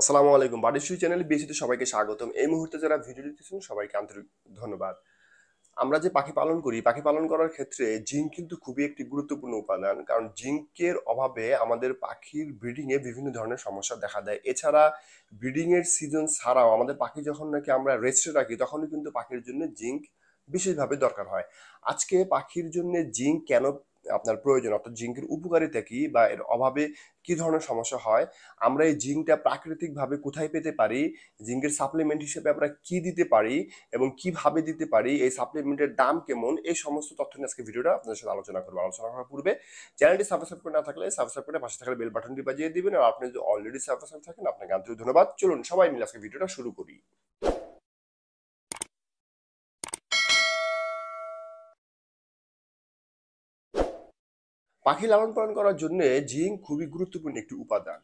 আসসালামু আলাইকুম বাড়িশুই চ্যানেলে বিএসিতে সবাইকে স্বাগতম এই মুহূর্তে যারা ভিডিও দিতেছেন সবাইকে আন্তরিক ধন্যবাদ আমরা যে পাখি পালন করি পাখি পালন করার ক্ষেত্রে জিঙ্ক কিন্তু খুবই একটি গুরুত্বপূর্ণ উপাদান কারণ জিঙ্কের অভাবে আমাদের পাখির ব্রিডিংয়ে বিভিন্ন ধরনের সমস্যা দেখা দেয় এছাড়া ব্রিডিংয়ের সিজন ছাড়াও আমাদের পাখি যখন নাকি আমরা রেস্টে রাখি তখনই কিন্তু পাখির জন্য জিঙ্ক বিশেষভাবে দরকার হয় আজকে পাখির জন্য জিঙ্ক কেন আপনার প্রয়োজন অর্থাৎ জিঙ্কের উপকারিতা কি বা এর অভাবে কি ধরনের সমস্যা হয় আমরা এই জিঙ্কটা প্রাকৃতিকভাবে কোথায় পেতে পারি জিঙ্কের সাপ্লিমেন্ট হিসেবে আমরা কি দিতে পারি এবং কিভাবে দিতে পারি এই সাপ্লিমেন্টের দাম কেমন এই সমস্ত তথ্য নিয়ে আজকে ভিডিওটা আপনাদের সাথে আলোচনা করবো আলোচনা করার পূর্বে চ্যানেলটি সাবস্ক্রাইব করে না থাকলে সাবস্ক্রাইব করে পাশে থাকলে বেল বাটনটি বাজিয়ে দিবেন আর আপনি যদি অলরেডি সাবস্ক্রাইব থাকেন আপনাকে আন্তরিক ধন্যবাদ চলুন সবাই মিলে আজকে ভিডিওটা শুরু করি পাখি লালন পালন করার জন্য জিঙ্ক খুবই গুরুত্বপূর্ণ একটি উপাদান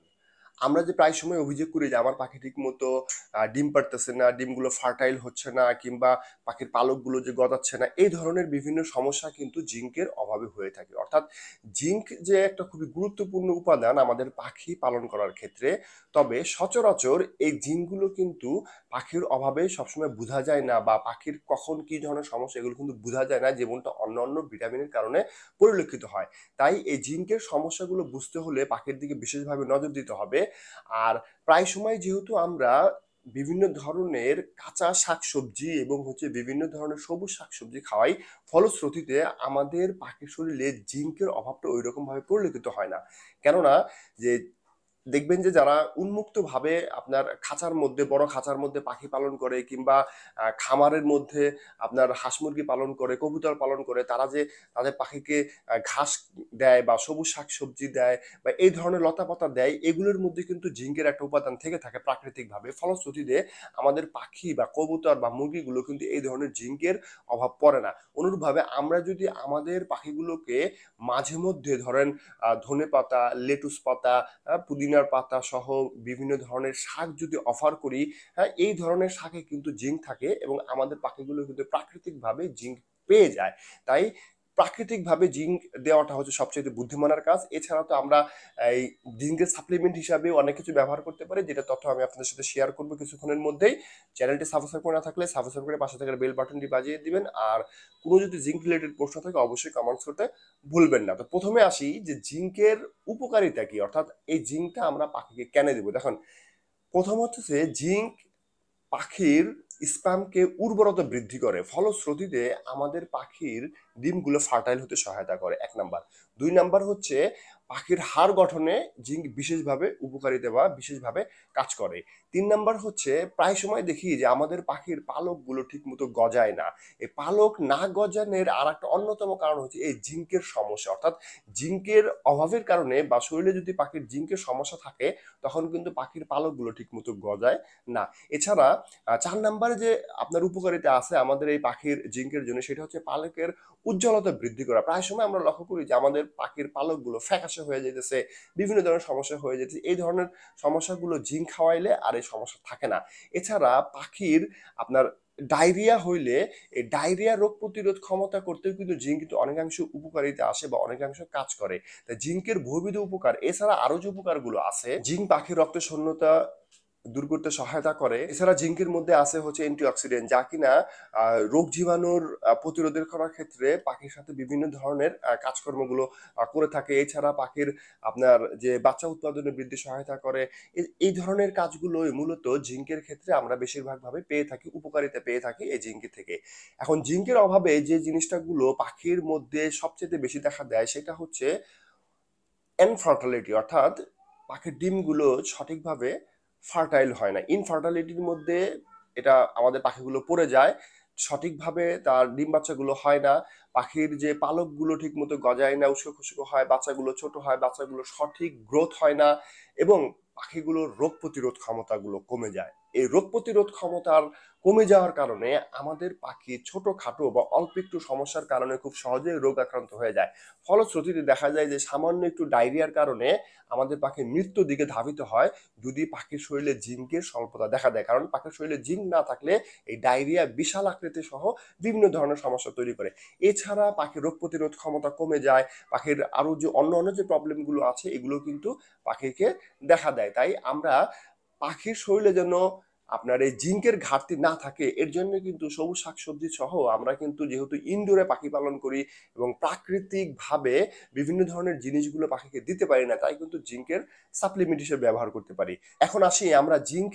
আমরা যে প্রায় সময় অভিযোগ করি যে আমার পাখি ঠিক মতো ডিম পারতেছে না ডিমগুলো ফার্টাইল হচ্ছে না কিংবা পাখির পালকগুলো যে গজাচ্ছে না এই ধরনের বিভিন্ন সমস্যা কিন্তু জিঙ্কের অভাবে হয়ে থাকে অর্থাৎ জিঙ্ক যে একটা খুবই গুরুত্বপূর্ণ উপাদান আমাদের পাখি পালন করার ক্ষেত্রে তবে সচরাচর এই জিঙ্কগুলো কিন্তু পাখির অভাবে সবসময় বোঝা যায় না বা পাখির কখন কি ধরনের সমস্যা এগুলো কিন্তু বোঝা যায় না যেমনটা অন্য অন্য ভিটামিনের কারণে পরিলক্ষিত হয় তাই এই জিঙ্কের সমস্যাগুলো বুঝতে হলে পাখির দিকে বিশেষভাবে নজর দিতে হবে আর প্রায় সময় যেহেতু আমরা বিভিন্ন ধরনের কাঁচা শাকসবজি এবং হচ্ছে বিভিন্ন ধরনের সবুজ শাকসবজি খাওয়াই ফলশ্রুতিতে আমাদের পাখির শরীরে জিঙ্কের অভাবটা ওই রকমভাবে পরিলক্ষিত হয় না কেননা যে দেখবেন যে যারা উন্মুক্তভাবে আপনার খাঁচার মধ্যে বড় খাঁচার মধ্যে পাখি পালন করে কিংবা খামারের মধ্যে আপনার হাঁস মুরগি পালন করে কবুতর পালন করে তারা যে তাদের পাখিকে ঘাস দেয় বা সবুজ শাক সবজি দেয় বা এই ধরনের লতাপাতা দেয় এগুলোর মধ্যে কিন্তু জিঙ্কের একটা উপাদান থেকে থাকে প্রাকৃতিকভাবে ফলশ্রুতিতে আমাদের পাখি বা কবুতর বা মুরগিগুলো কিন্তু এই ধরনের জিঙ্কের অভাব পড়ে না অনুরূপভাবে আমরা যদি আমাদের পাখিগুলোকে মাঝে মধ্যে ধরেন ধনে পাতা লেটুস পাতা পুদিনা পুদিনার পাতা সহ বিভিন্ন ধরনের শাক যদি অফার করি হ্যাঁ এই ধরনের শাকে কিন্তু জিঙ্ক থাকে এবং আমাদের পাখিগুলো কিন্তু প্রাকৃতিকভাবে জিঙ্ক পেয়ে যায় তাই প্রাকৃতিকভাবে জিঙ্ক দেওয়াটা হচ্ছে সবচেয়ে বুদ্ধিমানার কাজ এছাড়াও তো আমরা এই জিঙ্কের সাপ্লিমেন্ট হিসাবে অনেক কিছু ব্যবহার করতে পারি যেটা তথ্য আমি আপনাদের সাথে শেয়ার করবো কিছুক্ষণের মধ্যেই চ্যানেলটি সাবস্ক্রাইব করে না থাকলে সাবস্ক্রাইব করে পাশে থাকার বেল বাটনটি বাজিয়ে দিবেন আর কোনো যদি জিঙ্ক রিলেটেড প্রশ্ন থাকে অবশ্যই কমেন্টস করতে ভুলবেন না তো প্রথমে আসি যে জিঙ্কের উপকারিতা কি অর্থাৎ এই জিঙ্কটা আমরা পাখিকে কেন দেবো দেখুন প্রথম হচ্ছে যে জিঙ্ক পাখির স্পামকে উর্বরতা বৃদ্ধি করে ফলশ্রুতিতে আমাদের পাখির ডিমগুলো ফার্টাইল হতে সহায়তা করে এক নাম্বার দুই নাম্বার হচ্ছে পাখির হাড় গঠনে জিঙ্ক বিশেষভাবে উপকারিতা বা বিশেষভাবে কাজ করে তিন নাম্বার হচ্ছে প্রায় সময় দেখি যে আমাদের পাখির পালকগুলো ঠিকমতো গজায় না এই পালক না গজানের আর একটা অন্যতম কারণ হচ্ছে এই জিঙ্কের সমস্যা অর্থাৎ জিঙ্কের অভাবের কারণে বা শরীরে যদি পাখির জিঙ্কের সমস্যা থাকে তখন কিন্তু পাখির পালকগুলো ঠিকমতো গজায় না এছাড়া চার নাম্বারে যে আপনার উপকারিতা আছে আমাদের এই পাখির জিঙ্কের জন্য সেটা হচ্ছে পালকের উজ্জ্বলতা বৃদ্ধি করা প্রায় সময় আমরা লক্ষ্য করি যে আমাদের পাখির পালকগুলো ফ্যাকাশে সমস্যা হয়ে যেতেছে বিভিন্ন ধরনের সমস্যা হয়ে যেতেছে এই ধরনের সমস্যাগুলো জিঙ্ক খাওয়াইলে আর এই সমস্যা থাকে না এছাড়া পাখির আপনার ডায়রিয়া হইলে এই ডায়রিয়া রোগ প্রতিরোধ ক্ষমতা করতেও কিন্তু জিঙ্ক কিন্তু অনেকাংশ উপকারিতা আসে বা অনেকাংশ কাজ করে তাই জিঙ্কের বহুবিধ উপকার এছাড়া আরো যে উপকারগুলো আছে জিঙ্ক পাখির রক্ত শূন্যতা দূর করতে সহায়তা করে এছাড়া জিঙ্কের মধ্যে আছে হচ্ছে অ্যান্টিঅক্সিডেন্ট যা কিনা রোগ জীবাণুর প্রতিরোধের করার ক্ষেত্রে পাখির সাথে বিভিন্ন ধরনের কাজকর্মগুলো করে থাকে এছাড়া পাখির আপনার যে বাচ্চা উৎপাদনে বৃদ্ধি সহায়তা করে এই ধরনের কাজগুলোই মূলত জিঙ্কের ক্ষেত্রে আমরা বেশিরভাগভাবে পেয়ে থাকি উপকারিতা পেয়ে থাকি এই জিঙ্কি থেকে এখন জিঙ্কের অভাবে যে জিনিসটাগুলো পাখির মধ্যে সবচেয়ে বেশি দেখা দেয় সেটা হচ্ছে অ্যানফার্টালিটি অর্থাৎ পাখির ডিমগুলো সঠিকভাবে ফার্টাইল হয় না ইনফার্টালিটির মধ্যে এটা আমাদের পাখিগুলো পড়ে যায় সঠিকভাবে তার ডিম বাচ্চাগুলো হয় না পাখির যে পালকগুলো ঠিক মতো গজায় না উস্কো খুস্কো হয় বাচ্চাগুলো ছোট হয় বাচ্চাগুলো সঠিক গ্রোথ হয় না এবং পাখিগুলোর রোগ প্রতিরোধ ক্ষমতাগুলো কমে যায় এই রোগ প্রতিরোধ ক্ষমতার কমে যাওয়ার কারণে আমাদের পাখি খাটো বা অল্প একটু সমস্যার কারণে খুব সহজে রোগ আক্রান্ত হয়ে যায় ফলশ্রুতিতে দেখা যায় যে সামান্য একটু ডায়রিয়ার কারণে আমাদের পাখি মৃত্যুর দিকে ধাবিত হয় যদি পাখির শরীরে জিঙ্কের স্বল্পতা দেখা দেয় কারণ পাখির শরীরে জিঙ্ক না থাকলে এই ডায়রিয়া বিশাল আকৃতি সহ বিভিন্ন ধরনের সমস্যা তৈরি করে এছাড়া পাখির রোগ প্রতিরোধ ক্ষমতা কমে যায় পাখির আরও যে অন্য অন্য যে প্রবলেমগুলো আছে এগুলো কিন্তু পাখিকে দেখা দেয় তাই আমরা পাখির শরীরে যেন আপনার এই জিঙ্কের ঘাটতি না থাকে এর জন্য কিন্তু সবুজ শাকসবজি সহ আমরা কিন্তু যেহেতু ইনডোরে পাখি পালন করি এবং প্রাকৃতিকভাবে বিভিন্ন ধরনের জিনিসগুলো পাখিকে দিতে পারি না তাই কিন্তু জিঙ্কের সাপ্লিমেন্ট হিসেবে ব্যবহার করতে পারি এখন আসি আমরা জিঙ্ক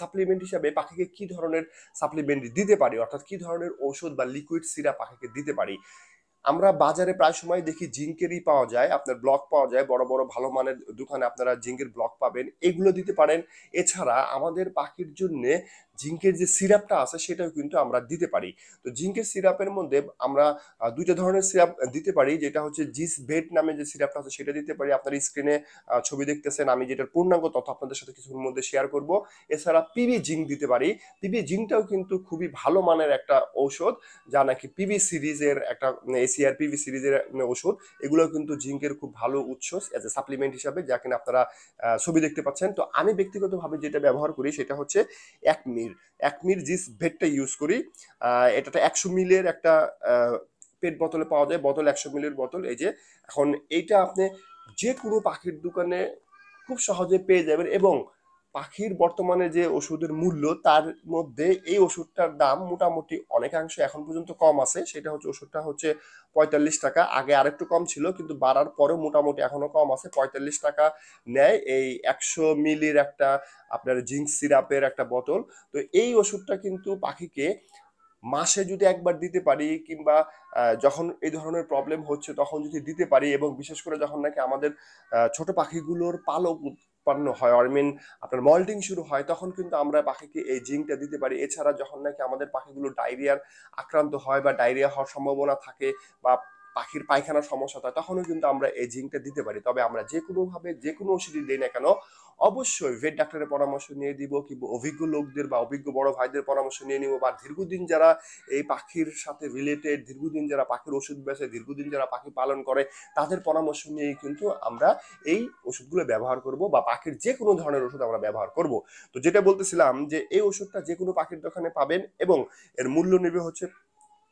সাপ্লিমেন্ট হিসাবে পাখিকে কি ধরনের সাপ্লিমেন্ট দিতে পারি অর্থাৎ কি ধরনের ঔষধ বা লিকুইড সিরা পাখিকে দিতে পারি আমরা বাজারে প্রায় সময় দেখি জিঙ্কেরই পাওয়া যায় আপনার ব্লক পাওয়া যায় বড় বড় ভালো মানের দোকানে আপনারা জিঙ্কের ব্লক পাবেন এগুলো দিতে পারেন এছাড়া আমাদের পাখির জন্যে জিঙ্কের যে সিরাপটা আছে সেটাও কিন্তু আমরা দিতে পারি তো জিঙ্কের সিরাপের মধ্যে আমরা দুইটা ধরনের সিরাপ দিতে পারি যেটা হচ্ছে জিস ভেট নামে যে সিরাপটা আছে সেটা দিতে পারি আপনার স্ক্রিনে ছবি দেখতেছেন আমি যেটার পূর্ণাঙ্গ তথ্য আপনাদের সাথে কিছুর মধ্যে শেয়ার করব এছাড়া পিবি জিঙ্ক দিতে পারি পিবি জিঙ্কটাও কিন্তু খুবই ভালো মানের একটা ঔষধ যা নাকি পিবি সিরিজের একটা এসিআর পিবি সিরিজের ওষুধ এগুলো কিন্তু জিঙ্কের খুব ভালো উৎস অ্যাজ এ সাপ্লিমেন্ট হিসাবে যা কিনা আপনারা ছবি দেখতে পাচ্ছেন তো আমি ব্যক্তিগতভাবে যেটা ব্যবহার করি সেটা হচ্ছে এক মিনিট এক মিল জিস ভেটটা ইউজ করি এটাতে একশো মিলের একটা পেট বোতলে পাওয়া যায় বোতল একশো মিলের বোতল এই যে এখন এইটা আপনি যে কোনো পাখির দোকানে খুব সহজে পেয়ে যাবেন এবং পাখির বর্তমানে যে ওষুধের মূল্য তার মধ্যে এই ওষুধটার দাম মোটামুটি অনেকাংশে এখন পর্যন্ত কম আছে সেটা হচ্ছে ওষুধটা হচ্ছে পঁয়তাল্লিশ টাকা আগে আরেকটু কম ছিল কিন্তু বাড়ার পরেও মোটামুটি এখনো কম আছে পঁয়তাল্লিশ টাকা নেয় এই একশো মিলির একটা আপনার জিঙ্ক সিরাপের একটা বোতল তো এই ওষুধটা কিন্তু পাখিকে মাসে যদি একবার দিতে পারি কিংবা যখন এই ধরনের প্রবলেম হচ্ছে তখন যদি দিতে পারি এবং বিশেষ করে যখন নাকি আমাদের ছোট পাখিগুলোর পালক উৎপন্ন হয় অরমিন আপনার মল্টিং শুরু হয় তখন কিন্তু আমরা পাখিকে এই জিঙ্কটা দিতে পারি এছাড়া যখন নাকি আমাদের পাখিগুলো ডায়রিয়ার আক্রান্ত হয় বা ডায়রিয়া হওয়ার সম্ভাবনা থাকে বা পাখির পায়খানার হয় তখনও কিন্তু আমরা এই জিঙ্কটা দিতে পারি তবে আমরা যে কোনোভাবে যে কোনো ওষুধই দিই না কেন অবশ্যই ভেট ডাক্তারের পরামর্শ নিয়ে দিব কিংবা অভিজ্ঞ লোকদের বা অভিজ্ঞ বড় ভাইদের পরামর্শ নিয়ে নিব বা দীর্ঘদিন যারা এই পাখির সাথে রিলেটেড দীর্ঘদিন যারা পাখির ওষুধ বেছে দীর্ঘদিন যারা পাখি পালন করে তাদের পরামর্শ নিয়েই কিন্তু আমরা এই ওষুধগুলো ব্যবহার করব বা পাখির যে কোনো ধরনের ওষুধ আমরা ব্যবহার করব তো যেটা বলতেছিলাম যে এই ওষুধটা যে কোনো পাখির দোকানে পাবেন এবং এর মূল্য নেবে হচ্ছে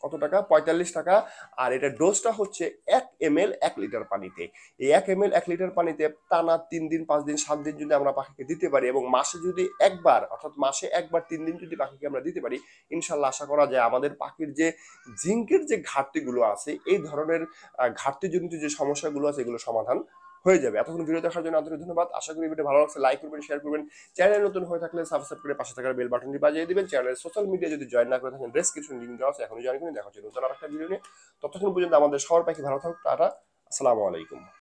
কত টাকা পঁয়তাল্লিশ টাকা আর এটা ডোজটা হচ্ছে এক এম এল এক লিটার পানিতে এই এক এম এল এক লিটার পানিতে টানা তিন দিন পাঁচ দিন সাত দিন যদি আমরা পাখিকে দিতে পারি এবং মাসে যদি একবার অর্থাৎ মাসে একবার তিন দিন যদি পাখিকে আমরা দিতে পারি ইনশাল্লাহ আশা করা যায় আমাদের পাখির যে জিঙ্কের যে ঘাটতিগুলো আছে এই ধরনের ঘাটতিজনিত যে সমস্যাগুলো আছে এগুলো সমাধান হয়ে যাবে এতক্ষণ ভিডিও দেখার জন্য আন্তরিক ধন্যবাদ আশা করি ভিডিও ভালো লাগছে লাইক করবেন শেয়ার করবেন চ্যানেল নতুন হয়ে থাকলে সাবস্ক্রাইব করে পাশে থাকার বেল বাটনটি বাজিয়ে দিবেন চ্যানেলের সোশ্যাল মিডিয়া যদি জয়েন না করে থাকেন ডেসক্রিপশন লিঙ্ক দেওয়া আছে এখনই জয়েন করে দেখা হচ্ছে নতুন আর একটা ভিডিও নিয়ে ততক্ষণ পর্যন্ত আমাদের সবার পাখি ভালো থাকুক টাটা আসসালামু আলাইকুম